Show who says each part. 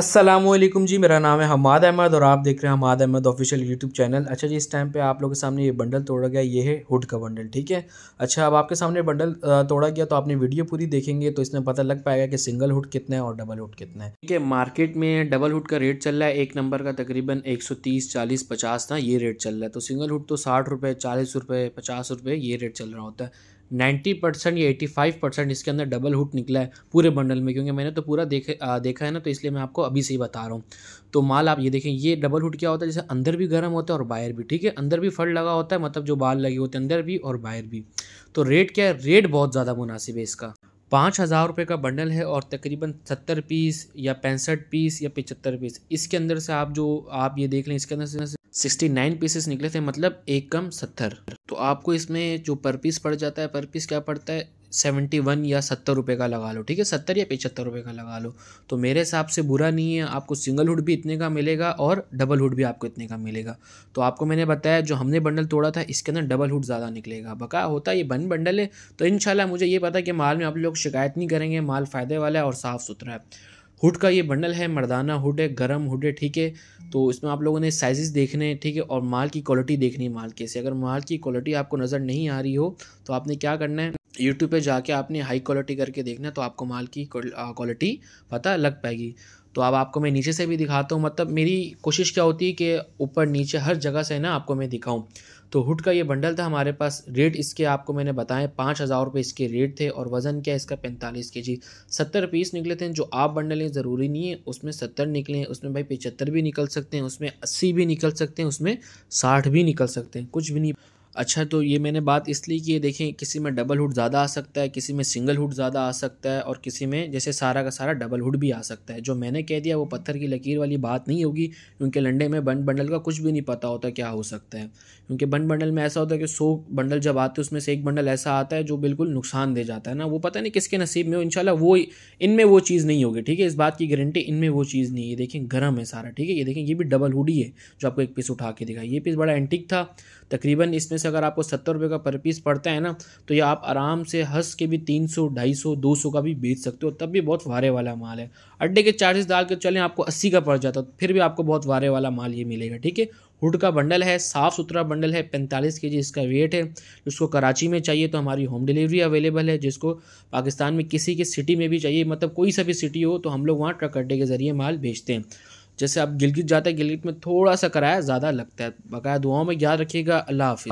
Speaker 1: असलम जी मेरा नाम है हमाद अहमद और आप देख रहे हैं Hamad Ahmed official YouTube channel अच्छा जी इस टाइम पे आप लोगों के सामने ये बंडल तोड़ा गया ये है हुड का बंडल ठीक है अच्छा अब आपके सामने बंडल तोड़ा गया तो आपने वीडियो पूरी देखेंगे तो इसमें पता लग पाएगा कि सिंगल हुड कितना है और डबल हुड कितना है ठीक है मार्केट में डबल हुड का रेट चल रहा है एक नंबर का तकरीबन एक सौ तीस चालीस पचास था ये रेट चल रहा है तो सिंगल हुड तो साठ रुपये चालीस रुपये पचास रुपये ये रेट चल रहा होता है नाइन्टी परसेंट या एटी फाइव परसेंट इसके अंदर डबल हुट निकला है पूरे बंडल में क्योंकि मैंने तो पूरा देख आ, देखा है ना तो इसलिए मैं आपको अभी से ही बता रहा हूँ तो माल आप ये देखें ये डबल हुट क्या होता है जैसे अंदर भी गर्म होता है और बाहर भी ठीक है अंदर भी फल लगा होता है मतलब जो बाल लगे होते हैं अंदर भी और बाहर भी तो रेट क्या है रेट बहुत ज़्यादा मुनासिब है इसका पाँच हज़ार रुपये का बंडल है और तकरीबन सत्तर पीस या पैंसठ पीस या पचहत्तर पीस इसके अंदर से आप जो आप ये देख लें इसके अंदर से सिक्सटी नाइन पीसेस निकले थे मतलब एक कम सत्तर तो आपको इसमें जो पर पीस पड़ जाता है पर पीस क्या पड़ता है सेवेंटी वन या सत्तर रुपये का लगा लो ठीक है सत्तर या पचहत्तर रुपये का लगा लो तो मेरे हिसाब से बुरा नहीं है आपको सिंगल हुड भी इतने का मिलेगा और डबल हुड भी आपको इतने का मिलेगा तो आपको मैंने बताया जो हमने बंडल तोड़ा था इसके अंदर डबल हुड ज़्यादा निकलेगा बका होता ये बन बंडल है तो इन मुझे ये पता कि माल में आप लोग शिकायत नहीं करेंगे माल फ़ायदे वाला है और साफ़ सुथरा है हुड का ये बंडल है मर्दाना हुड है गर्म हुड है ठीक है तो इसमें आप लोगों ने साइजेस देखने हैं ठीक है और माल की क्वालिटी देखनी है माल के से अगर माल की क्वालिटी आपको नज़र नहीं आ रही हो तो आपने क्या करना है यूट्यूब पे जाके आपने हाई क्वालिटी करके देखना है तो आपको माल की क्वालिटी पता लग पाएगी तो अब आपको मैं नीचे से भी दिखाता हूँ मतलब मेरी कोशिश क्या होती है कि ऊपर नीचे हर जगह से ना आपको मैं दिखाऊँ तो हुड का ये बंडल था हमारे पास रेट इसके आपको मैंने बताएं पाँच हज़ार रुपये इसके रेट थे और वज़न क्या है इसका पैंतालीस के जी सत्तर पीस निकले थे जो आप बंडल हैं ज़रूरी नहीं है उसमें सत्तर निकले हैं उसमें भाई पचहत्तर भी निकल सकते हैं उसमें अस्सी भी निकल सकते हैं उसमें साठ भी निकल सकते हैं कुछ भी नहीं अच्छा तो ये मैंने बात इसलिए की है देखें किसी में डबल हुड ज़्यादा आ सकता है किसी में सिंगल हुड ज़्यादा आ सकता है और किसी में जैसे सारा का सारा डबल हुड भी आ सकता है जो मैंने कह दिया वो पत्थर की लकीर वाली बात नहीं होगी क्योंकि लंडे में बंड बंडल का कुछ भी नहीं पता होता क्या हो सकता है क्योंकि बंड बंडल में ऐसा होता है कि सौ बंडल जब आते हैं उसमें से एक बंडल ऐसा आता है जो बिल्कुल नुकसान दे जाता है ना वो पता नहीं किसके नसीब में हो इनशाला वो इनमें वो चीज़ नहीं होगी ठीक है इस बात की गारंटी इनमें वो चीज़ नहीं है देखें गर्म है सारा ठीक है ये देखें ये भी डबल ही है जो आपको एक पीस उठा के दिखाई ये पीस बड़ा एंटिक था तकरीबन इसमें से अगर आपको सत्तर रुपये का पर पीस पड़ता है ना तो ये आप आराम से हंस के भी तीन सौ ढाई सौ दो सौ का भी बेच सकते हो तब भी बहुत वारे वाला माल है अड्डे के चार्जेस डाल के चलें आपको अस्सी का पड़ जाता फिर भी आपको बहुत वारे वाला माल ये मिलेगा ठीक है हुड का बंडल है साफ़ सुथरा बंडल है पैंतालीस के जी इसका वेट है जिसको कराची में चाहिए तो हमारी होम डिलीवरी अवेलेबल है जिसको पाकिस्तान में किसी के सिटी में भी चाहिए मतलब कोई सा भी सिटी हो तो हम लोग वहाँ ट्रक अड्डे के ज़रिए माल भेजते हैं जैसे आप गिलगित जाते हैं गिलगित में थोड़ा सा किराया ज़्यादा लगता है बकाया दुआओं में याद रखिएगा अल्लाह हाफि